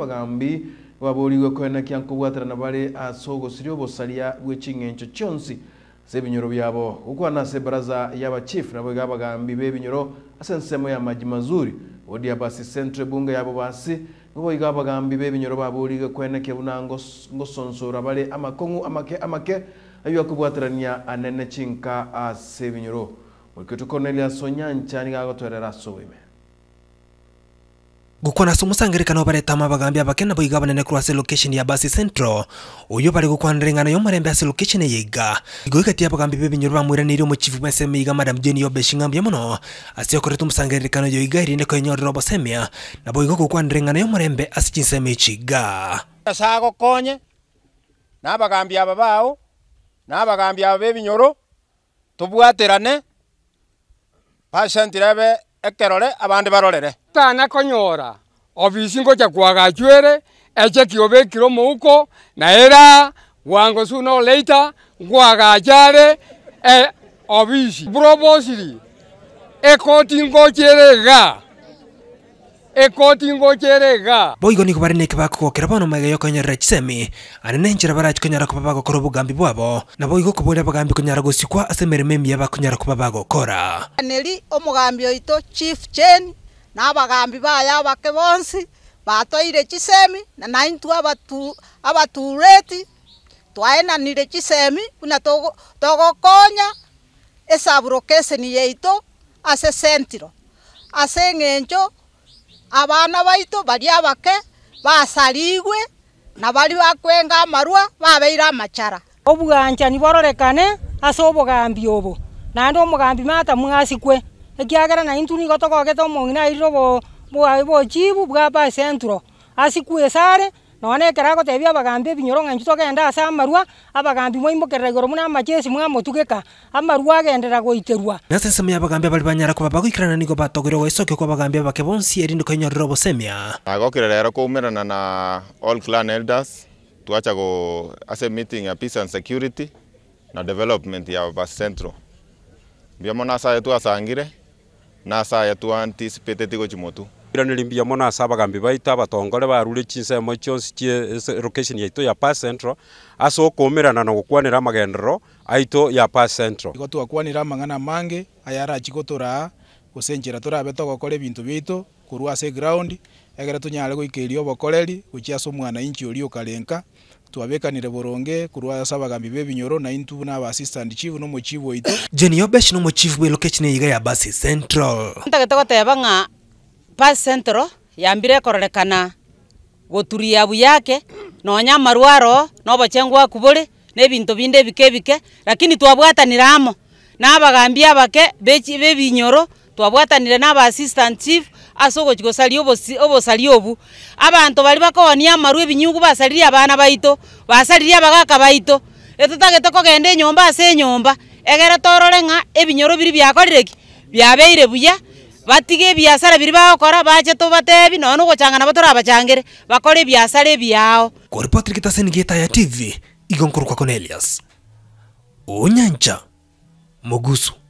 abagambi babuuriwe kwenakya nkubwatirana bari asogosire obusaria bw'eking'encho kyonsi ase ebinyoro byabo uko na gukwana ase ebaraza chief nabo iga abagambi b'ebinyoro ase ensemo ya maji mazuri odi odia basi centre bunge yabo basi nibo iga abagambi b'ebinyoro babuuriwe kwenakya buna ngosonsora bale amakong'u amake amake ayo akubwatirania anene chinka ase ebinyoro mweketu cornelius onyancha niga agotwerera asobe gukona somusa ngerekano baretama bagambia abakena boiga banene kurwase location ya basi central uyu bari gukwanira eng'ano y'omurembe ase location yeiga igoikatia abagambi b'ebinyoro bamwiranire omuchifu bwenseme iga madam jeni yobeshi ng'ambia mono ase okorete omusangererekano yoiga erinde koinyorera obosemia nabo igo gukwanira eng'ano y'omurembe ase chinsemo echiga nyasaye agokonye n'abagambi aba bago n'abagambi aba b'ebinyoro tobwaterane patient rebe ekerore abandi barorere tana konyora ngo cha kwagachwere eche kiobekire omouko era wango suno leita kuaga chare e obisi probosiri ekoti ngochere iga ekoti chere ga boigo nigo bano mega bakogokera bono mageyo ane chisemi anene enchera ra kuba bagokora bugambi bwabo na boigo koboria abagambi konyara gosikwa ase emeremo emiya bakonyara kuba bagokora neri omogambi oito chief chen na n'abagambi baya abake bonsi batwaire chisemi na abatu abatureti twaenanire chisemi buna togokonya esaburokeseni yaito ase sentiro ase eng'encho abana baito bari abake basarigwe na bari bakwenga amarua babeire amachara obwanchani bororekane ase obogambi obo naende omogambi mata mwasikwe ekiagera nai ntuni gotogogete omong'ina airire bochibu bwa base enturo asikwa esare noone ekero agotebia abagambi ebinyoro ng'anchu togenda ase amarua abagambi mwaimokerera igoro muna amachesi mwamotugeka amarua agenderera goiterwa nase ensemo ya abagambi abari banyara koba bagoikarana nigo batogire goisokio kwa abagambi abake bonsi erinde koinyorera obosemia agokire rero koumerana na all clan elders twacha go ase meeting ya peace and security na development ya basentro mbiamo nasaye twasangire na saya tu anticipate go chimotu ira nilimbia mona abatongore barure chinsemo chionsi chie eh, location yaito ya Pass Central ase okumirana na gokwanera amagenderero aito ya Pass Central igo twakwanira amang'ana mange aya arachi gotoraa gosenchera torabete ogokora ebinto biaito korwa ase ground egere tonyare goikeria obokoreri gochia ase omwana inchi oria okarenka twabekanire boronge kurwa asabagambi b'ebinyoro na intu naba assistant chief no mochief oito Jenny Obesh no mochief bwe location yiga ya basi central ntagete goteba ng'a basi central yambire kororekana goturia abu yake nonya amarwaro nobochengu aku bore na ebinto binde ebike ebike lakini twabwatanire amo na abagambia abake b'ebinyoro twabwatanire naba assistant chief ase ogochi gosaria obosari obu abanto bari bakonia amaru ebinyugu basaririe abana baito basaririe abagaka baito etutagete kogenda enyomba ase enyomba egere torore ng'a ebinyoro biri biakorire ki biabeire buya batige ebiasara biri bagokora bache tobatebi nono gochang'ana batorabachangere bakore ebiasara ebiao koripotiri gitaseni gieta ya tv igonkorwa cornelius onyancha mogusu